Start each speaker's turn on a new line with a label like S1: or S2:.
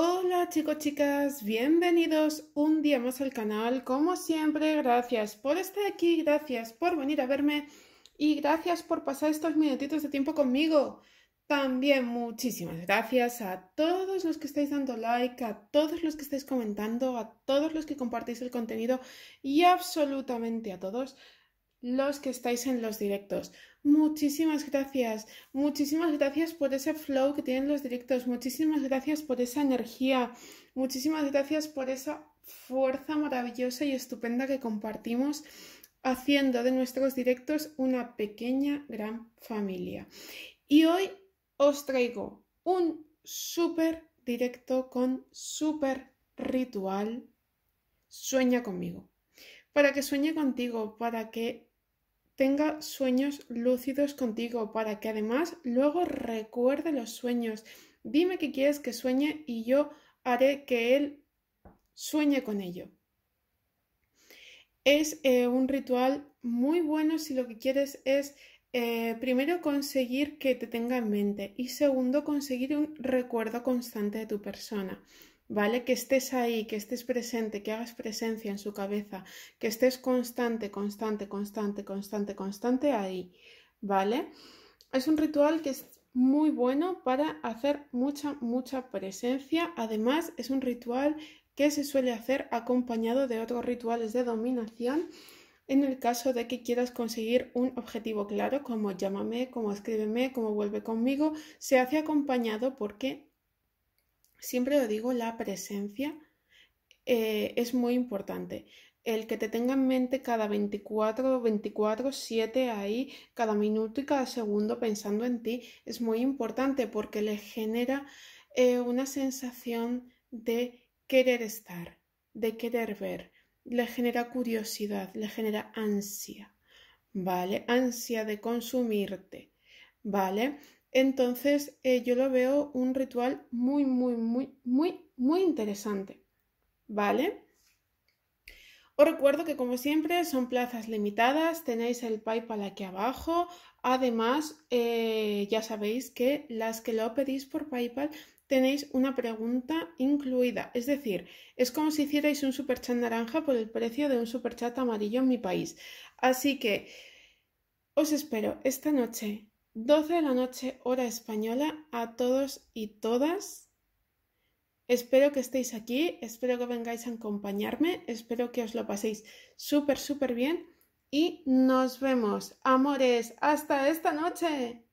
S1: Hola chicos, chicas, bienvenidos un día más al canal. Como siempre, gracias por estar aquí, gracias por venir a verme y gracias por pasar estos minutitos de tiempo conmigo. También muchísimas gracias a todos los que estáis dando like, a todos los que estáis comentando, a todos los que compartís el contenido y absolutamente a todos los que estáis en los directos. Muchísimas gracias, muchísimas gracias por ese flow que tienen los directos, muchísimas gracias por esa energía, muchísimas gracias por esa fuerza maravillosa y estupenda que compartimos haciendo de nuestros directos una pequeña gran familia. Y hoy os traigo un súper directo con súper ritual. Sueña conmigo para que sueñe contigo, para que tenga sueños lúcidos contigo, para que además luego recuerde los sueños. Dime que quieres que sueñe y yo haré que él sueñe con ello. Es eh, un ritual muy bueno si lo que quieres es eh, primero conseguir que te tenga en mente y segundo conseguir un recuerdo constante de tu persona. ¿vale? Que estés ahí, que estés presente, que hagas presencia en su cabeza, que estés constante, constante, constante, constante, constante ahí, ¿vale? Es un ritual que es muy bueno para hacer mucha, mucha presencia. Además, es un ritual que se suele hacer acompañado de otros rituales de dominación en el caso de que quieras conseguir un objetivo claro, como llámame, como escríbeme, como vuelve conmigo, se hace acompañado porque siempre lo digo, la presencia eh, es muy importante. El que te tenga en mente cada 24, 24, 7 ahí, cada minuto y cada segundo pensando en ti, es muy importante porque le genera eh, una sensación de querer estar, de querer ver, le genera curiosidad, le genera ansia, ¿vale? Ansia de consumirte, ¿vale? Entonces eh, yo lo veo un ritual muy, muy, muy, muy, muy interesante. ¿Vale? Os recuerdo que como siempre son plazas limitadas, tenéis el PayPal aquí abajo. Además, eh, ya sabéis que las que lo pedís por PayPal tenéis una pregunta incluida. Es decir, es como si hicierais un superchat naranja por el precio de un superchat amarillo en mi país. Así que os espero esta noche 12 de la noche, hora española, a todos y todas. Espero que estéis aquí, espero que vengáis a acompañarme, espero que os lo paséis súper, súper bien y nos vemos, amores, hasta esta noche.